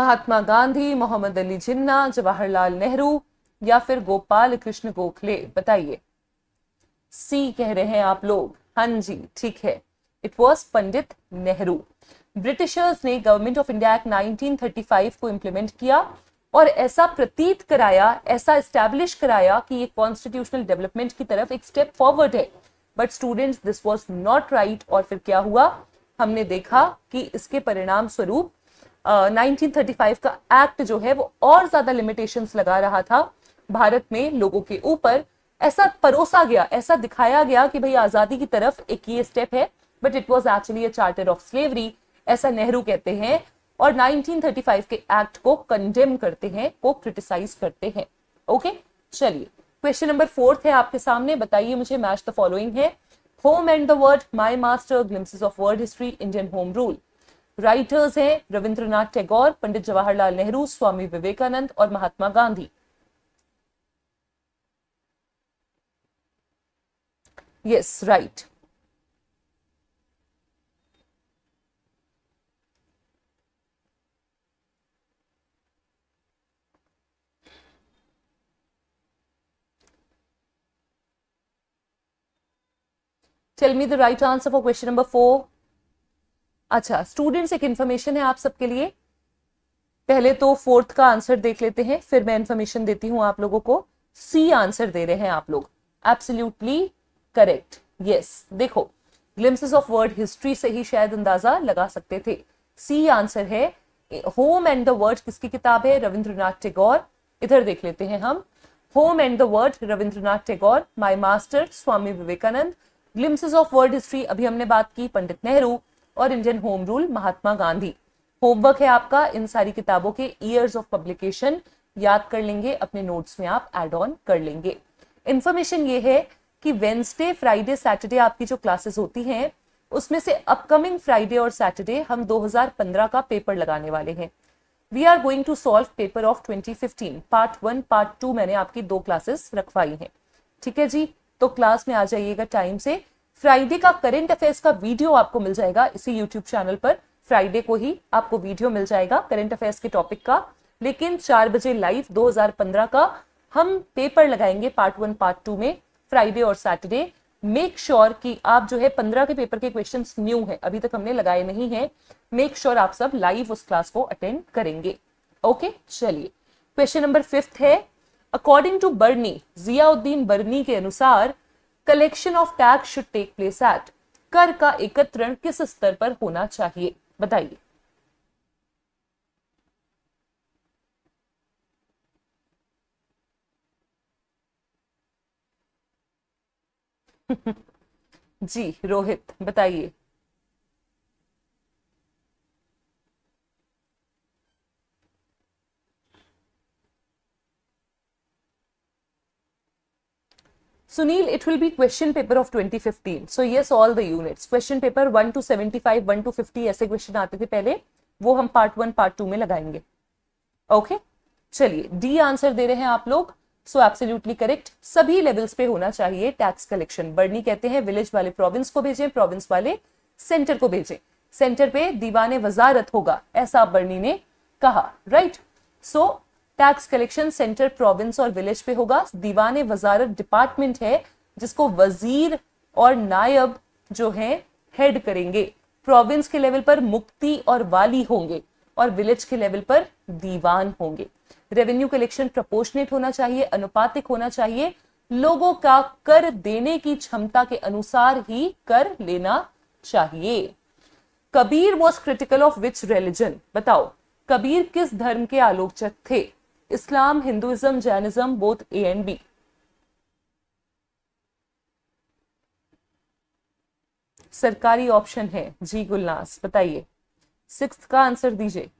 महात्मा गांधी मोहम्मद अली जिन्ना जवाहरलाल नेहरू या फिर गोपाल कृष्ण गोखले बताइए सी कह रहे हैं आप लोग हाँ जी ठीक है it was Pandit Nehru Britishers ने गवर्नमेंट ऑफ इंडिया एक्ट 1935 को इम्प्लीमेंट किया और ऐसा प्रतीत कराया ऐसा इस्टेब्लिश कराया कि ये कॉन्स्टिट्यूशनल डेवलपमेंट की तरफ एक स्टेप फॉरवर्ड है but students this was not right और फिर क्या हुआ हमने देखा कि इसके परिणाम स्वरूप 1935 का एक्ट जो है वो और ज्यादा लिमिटेशंस लगा रहा था भारत में लोगों के ऊपर ऐसा परोसा गया ऐसा दिखाया गया कि भाई आजादी की तरफ एक ये स्टेप है but it was actually a charter of slavery ऐसा नेहरू कहते हैं और 1935 के एक्ट को कंडेम करते हैं को क्रिटिसाइज करते हैं ओके चलिए क्वेश्चन नंबर फोर्थ है आपके सामने बताइए मुझे मैच द फॉलोइंग है home and the world my master glimpses of world history Indian home rule writers हैं रविंद्रनाथ टैगोर पंडित जवाहरलाल नेहरू स्वामी विवेकानंद और Mahatma Gandhi yes right Tell me the right answer for question number four. अच्छा स्टूडेंट्स एक इन्फॉर्मेशन है आप सबके लिए पहले तो फोर्थ का आंसर देख लेते हैं फिर मैं इन्फॉर्मेशन देती हूँ आप लोगों को सी आंसर दे रहे हैं आप लोग एब्सोल्यूटली करेक्ट यस देखो ग्लिम्सिस ऑफ वर्ड हिस्ट्री से ही शायद अंदाजा लगा सकते थे सी आंसर है होम एंड द वर्ड किसकी किताब है रविंद्रनाथ टैगोर इधर देख लेते हैं हम home and the world Rabindranath Tagore my master Swami Vivekananda glimpses of world history अभी हमने बात की पंडित नेहरू और Indian home rule Mahatma Gandhi homework है आपका इन सारी किताबों के ईयर्स ऑफ पब्लिकेशन याद कर लेंगे अपने नोट्स में आप एड ऑन कर लेंगे इन्फॉर्मेशन ये है कि वेंसडे फ्राइडे सैटरडे आपकी जो क्लासेस होती हैं उसमें से अपकमिंग फ्राइडे और सैटरडे हम 2015 का पेपर लगाने वाले हैं we are going to solve paper of 2015 part one part two मैंने आपकी दो क्लासेस रखवाई हैं ठीक है जी तो क्लास में आ जाइएगा टाइम से फ्राइडे का करेंट अफेयर्स का वीडियो आपको मिल जाएगा इसी यूट्यूब चैनल पर फ्राइडे को ही आपको वीडियो मिल जाएगा करेंट अफेयर्स के टॉपिक का लेकिन चार बजे लाइव 2015 का हम पेपर लगाएंगे पार्ट वन पार्ट टू में फ्राइडे और सैटरडे मेक श्योर कि आप जो है पंद्रह के पेपर के क्वेश्चन न्यू है अभी तक हमने लगाए नहीं है मेक श्योर sure आप सब लाइव उस क्लास को अटेंड करेंगे ओके चलिए क्वेश्चन नंबर फिफ्थ है अकॉर्डिंग टू बर्नी जियाउद्दीन बर्नी के अनुसार collection of tax should take place at कर का एकत्रण किस स्तर पर होना चाहिए बताइए जी रोहित बताइए Sunil it will be question paper of 2015. So yes, all the units. Question paper 1 to 75, 1 two 50 ऐसे क्वेश्चन आते थे पहले वो हम पार्ट वन पार्ट टू में लगाएंगे ओके okay? चलिए डी आंसर दे रहे हैं आप लोग सो एब्सोल्युटली करेक्ट सभी लेवल्स पे होना चाहिए टैक्स कलेक्शन बर्नी कहते हैं विलेज वाले प्रोविंस को भेजें प्रोविंस वाले सेंटर को भेजें सेंटर पे दीवाने वजारत होगा ऐसा बर्नी ने कहा right right? So so, tax collection centre province और विलेज पे होगा दीवान वजारत डिपार्टमेंट है जिसको वजीर और नायब जो है हेड करेंगे प्रोविंस के लेवल पर मुक्ति और वाली होंगे और विलेज के लेवल पर दीवान होंगे रेवेन्यू कलेक्शन प्रपोर्शनेट होना चाहिए अनुपातिक होना चाहिए लोगों का कर देने की क्षमता के अनुसार ही कर लेना चाहिए Kabir was critical of which religion बताओ कबीर किस धर्म के आलोचक थे Islam, Hinduism, Jainism, both A and B. सरकारी ऑप्शन है जी गुलनास बताइए सिक्स का आंसर दीजिए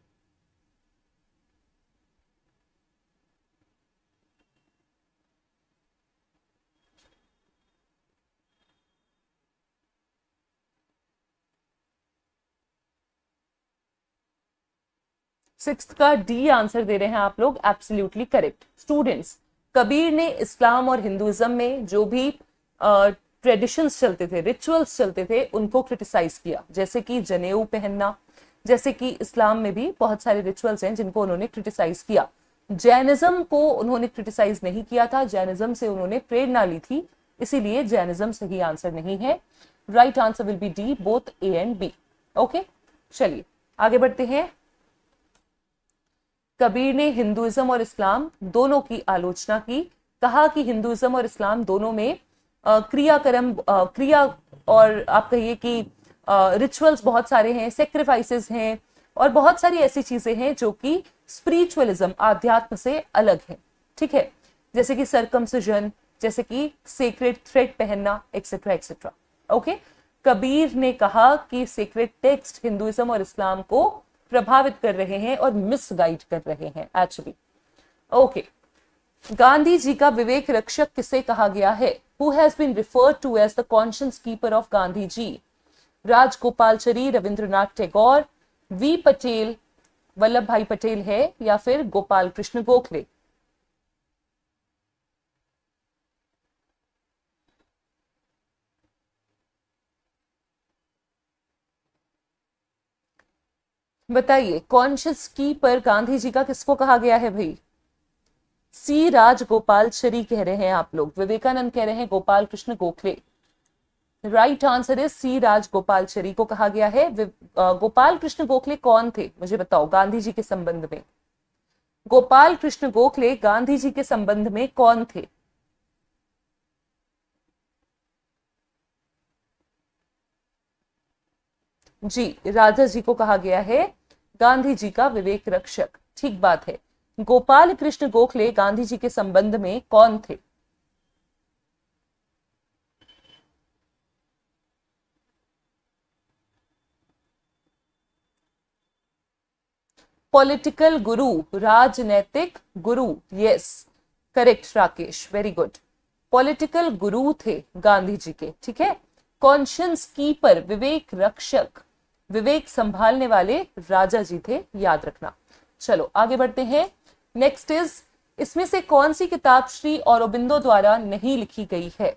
सिक्स का डी आंसर दे रहे हैं आप लोग एब्सोल्युटली करेक्ट स्टूडेंट्स कबीर ने इस्लाम और हिंदुज्म में जो भी ट्रेडिशंस uh, चलते थे रिचुअल्स चलते थे उनको क्रिटिसाइज किया जैसे कि जनेऊ पहनना जैसे कि इस्लाम में भी बहुत सारे रिचुअल्स हैं जिनको उन्होंने क्रिटिसाइज किया जैनिज्म को उन्होंने क्रिटिसाइज नहीं किया था जैनिज्म से उन्होंने प्रेरणा ली थी इसीलिए जैनिज्म सही आंसर नहीं है right answer will be D both A and B okay चलिए आगे बढ़ते हैं कबीर ने हिंदुज़म और इस्लाम दोनों की आलोचना की कहा कि हिंदुज़म और इस्लाम दोनों में क्रियाक्रम क्रिया और आप कहिए कि रिचुअल्स बहुत सारे हैं सेक्रीफाइसेस हैं और बहुत सारी ऐसी चीज़ें हैं जो कि स्पिरिचुअलिज्म आध्यात्म से अलग है ठीक है जैसे कि सरकमसिजन जैसे कि सीक्रेट थ्रेड पहनना एक्सेट्रा एक्सेट्रा ओके कबीर ने कहा कि सीक्रेट टेक्स्ट हिंदुइज्म और इस्लाम को प्रभावित कर रहे हैं और मिसगाइड कर रहे हैं एक्चुअली ओके गांधी जी का विवेक रक्षक किसे कहा गया है who has been referred to as the conscious keeper of Gandhi ji Rajagopalachari Rabindranath Tagore V Patel Vallabh bhai Patel है या फिर गोपाल कृष्ण गोखले बताइए कॉन्शियस की पर गांधी जी का किसको कहा गया है भाई सी राजगोपाल श्री कह रहे हैं आप लोग विवेकानंद कह रहे हैं गोपाल कृष्ण गोखले राइट आंसर है सी राजगोपाल श्री को कहा गया है गोपाल कृष्ण गोखले कौन थे मुझे बताओ गांधी जी के संबंध में गोपाल कृष्ण गोखले गांधी जी के संबंध में कौन थे जी राजा जी को कहा गया है गांधी जी का विवेक रक्षक ठीक बात है गोपाल कृष्ण गोखले गांधी जी के संबंध में कौन थे पॉलिटिकल गुरु राजनैतिक गुरु yes correct Rakesh very good political guru थे गांधी जी के ठीक है कॉन्शियंस कीपर विवेक रक्षक विवेक संभालने वाले राजा जी थे याद रखना चलो आगे बढ़ते हैं नेक्स्ट इज इसमें से कौन सी किताब श्री और द्वारा नहीं लिखी गई है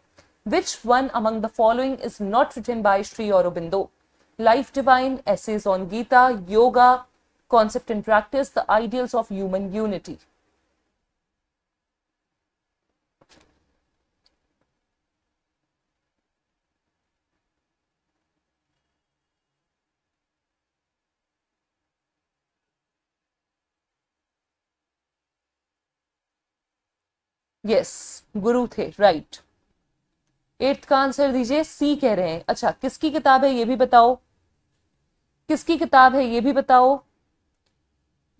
which one among the following is not written by Shri और life divine essays on Gita yoga concept and practice the ideals of human unity yes गुरु थे राइट एट्थ का आंसर दीजिए सी कह रहे हैं अच्छा किसकी किताब है ये भी बताओ किसकी किताब है ये भी बताओ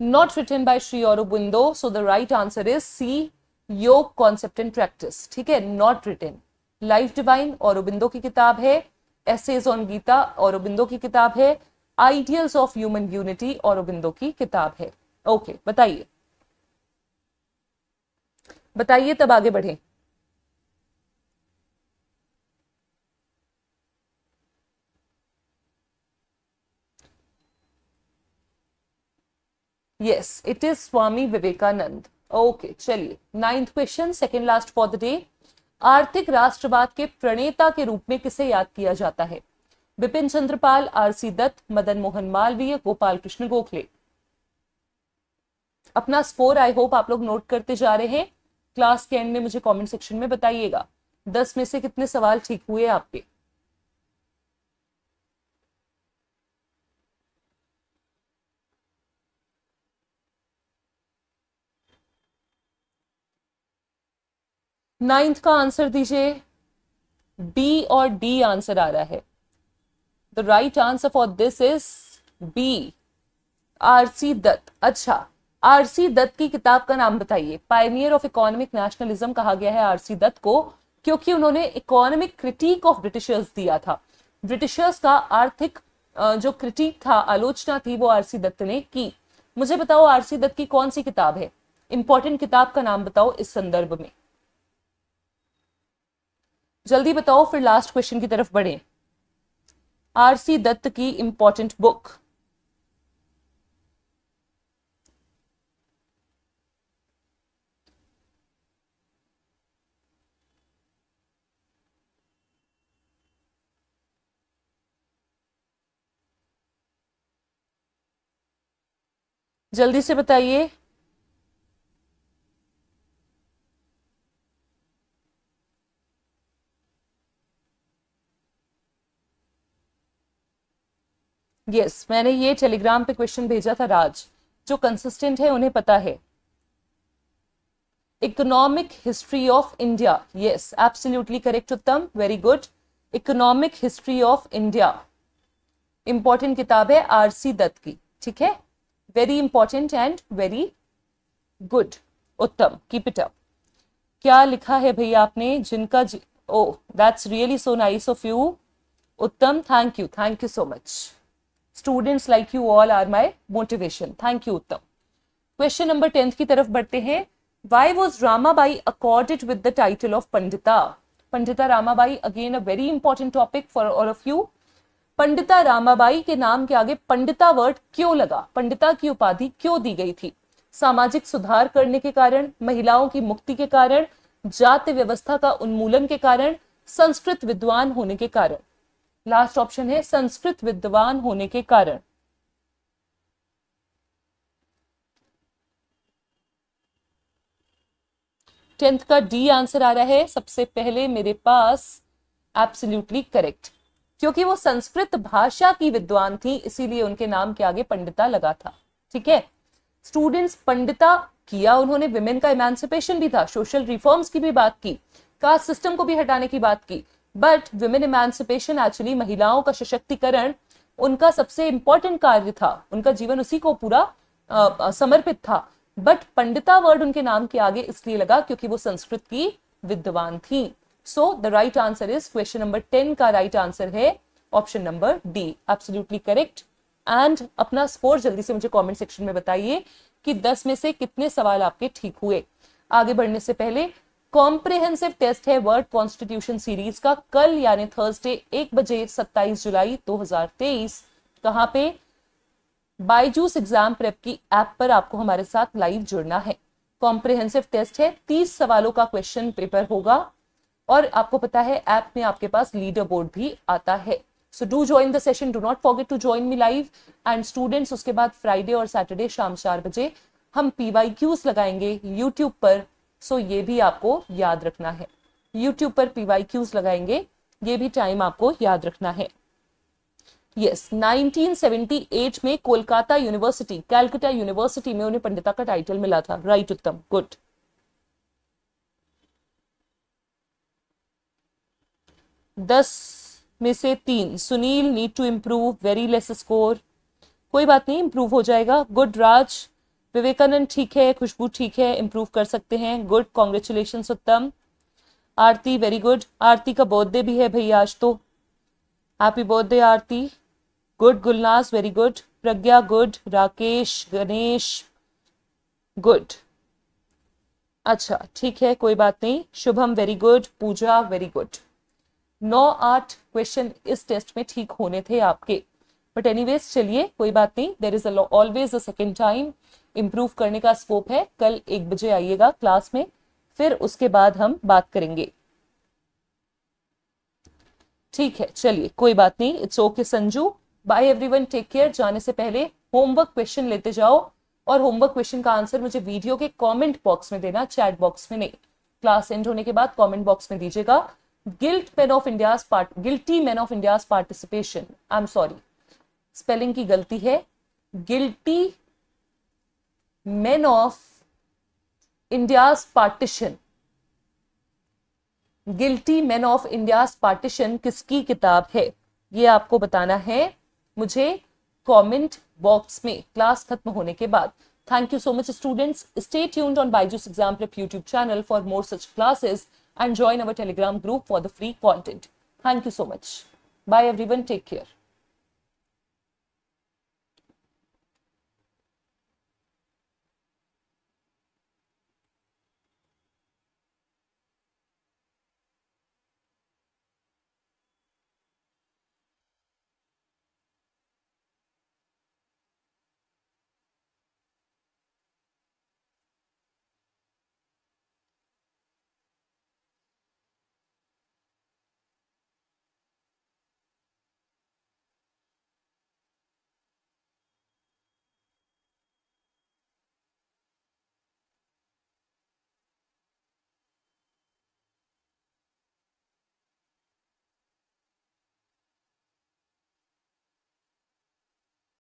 not return by Shri Aurobindo so the right answer is C yoga concept and practice ठीक है not written life divine Aurobindo की किताब है एसेज ऑन गीता बिंदो की किताब है ideals of human unity Aurobindo की किताब है ओके okay, बताइए बताइए तब आगे बढ़े yes it is Swami Vivekananda okay चलिए ninth question second last for the day आर्थिक राष्ट्रवाद के प्रणेता के रूप में किसे याद किया जाता है बिपिन चंद्रपाल आरसी दत्त मदन मोहन मालवीय गोपाल कृष्ण गोखले अपना स्कोर आई होप आप लोग नोट करते जा रहे हैं क्लास के एंड में मुझे कमेंट सेक्शन में बताइएगा दस में से कितने सवाल ठीक हुए आपके नाइन्थ का आंसर दीजिए बी और डी आंसर आ रहा है the right answer for this is B R C Dutt अच्छा आरसी दत्त की किताब का नाम बताइए पायनियर ऑफ इकोनॉमिक नेशनलिज्म कहा गया है आरसी दत्त को क्योंकि उन्होंने इकोनॉमिक क्रिटिक ऑफ ब्रिटिशर्स दिया था ब्रिटिशर्स का आर्थिक जो क्रिटिक था आलोचना थी वो आरसी दत्त ने की मुझे बताओ आरसी दत्त की कौन सी किताब है इंपॉर्टेंट किताब का नाम बताओ इस संदर्भ में जल्दी बताओ फिर लास्ट क्वेश्चन की तरफ बढ़े आरसी दत्त की इंपॉर्टेंट बुक जल्दी से बताइए यस yes, मैंने ये टेलीग्राम पे क्वेश्चन भेजा था राज जो कंसिस्टेंट है उन्हें पता है economic history of India yes absolutely correct Uttam very good economic history of India important किताब है आरसी दत्त की ठीक है very important and very good Uttam keep it up क्या लिखा है भैया आपने जिनका oh that's really so nice of you Uttam thank you thank you so much students like you all are my motivation thank you Uttam question number tenth की तरफ बढ़ते हैं why was Ramabai accorded with the title of Pandita Pandita Ramabai again a very important topic for all of you Pandita Ramabai के नाम के आगे पंडिता वर्ड क्यों लगा पंडिता की उपाधि क्यों दी गई थी सामाजिक सुधार करने के कारण महिलाओं की मुक्ति के कारण जाति व्यवस्था का उन्मूलन के कारण संस्कृत विद्वान होने के कारण लास्ट ऑप्शन है संस्कृत विद्वान होने के कारण टेंथ का डी आंसर आ रहा है सबसे पहले मेरे पास एब्सोल्युटली करेक्ट क्योंकि वो संस्कृत भाषा की विद्वान थी इसीलिए उनके नाम के आगे पंडिता लगा था ठीक है स्टूडेंट्स पंडिता किया उन्होंने विमेन का इमेंसिपेशन भी था सोशल रिफॉर्म्स की भी बात की कास्ट सिस्टम को भी हटाने की बात की बट वुमेन इमेंसिपेशन एक्चुअली महिलाओं का सशक्तिकरण उनका सबसे इंपॉर्टेंट कार्य था उनका जीवन उसी को पूरा आ, समर्पित था बट पंडिता वर्ड उनके नाम के आगे इसलिए लगा क्योंकि वो संस्कृत की विद्वान थी so the right answer is question number ten का राइट right आंसर है option number D absolutely correct and अपना स्कोर जल्दी से मुझे कमेंट सेक्शन में बताइए कि 10 में से कितने सवाल आपके ठीक हुए आगे बढ़ने से पहले कॉम्प्रिहेंसिव टेस्ट है वर्ल्ड कॉन्स्टिट्यूशन सीरीज का कल यानी थर्सडे एक बजे 27 जुलाई 2023 कहां पे बायजूस एग्जाम प्रेप की ऐप पर आपको हमारे साथ लाइव जुड़ना है कॉम्प्रिहेंसिव टेस्ट है 30 सवालों का क्वेश्चन पेपर होगा और आपको पता है ऐप में आपके पास लीडर बोर्ड भी आता है so do join the session do not forget to join me live and students उसके बाद फ्राइडे और सैटरडे शाम चार बजे हम पी क्यूज लगाएंगे यूट्यूब पर सो ये भी आपको याद रखना है यूट्यूब पर पी वाई क्यूज लगाएंगे ये भी टाइम आपको याद रखना है यस yes, 1978 में कोलकाता यूनिवर्सिटी कैलकटा यूनिवर्सिटी में उन्हें पंडिता का टाइटल मिला था राइट उत्तम गुड दस में से तीन Sunil need to improve very less score कोई बात नहीं इम्प्रूव हो जाएगा गुड राज विवेकानंद ठीक है खुशबू ठीक है इम्प्रूव कर सकते हैं गुड कॉन्ग्रेचुलेशन उत्तम आरती वेरी गुड आरती का बर्थडे भी है भैया आज तो happy birthday Aarti good Gulnaz very good Pragya good Rakesh Ganesh good अच्छा ठीक है कोई बात नहीं Shubham very good Pooja very good नौ आठ क्वेश्चन इस टेस्ट में ठीक होने थे आपके बट एनीवेज चलिए कोई बात नहीं there is always a second time improve करने का स्कोप है कल एक बजे आइएगा क्लास में फिर उसके बाद हम बात करेंगे ठीक है चलिए कोई बात नहीं it's okay Sanju bye everyone take care जाने से पहले होमवर्क क्वेश्चन लेते जाओ और होमवर्क क्वेश्चन का आंसर मुझे वीडियो के कमेंट बॉक्स में देना चैट बॉक्स में नहीं क्लास एंड होने के बाद कमेंट बॉक्स में दीजिएगा guilt man of India guilty man of India participation I am sorry spelling की गलती है guilty man of India partition guilty man of India partition किसकी किताब है ये आपको बताना है मुझे कमेंट बॉक्स में क्लास खत्म होने के बाद thank you so much students stay tuned on Byju's Exam Prep YouTube channel for more such and join our Telegram group for the free content. Thank you so much. Bye everyone. Take care.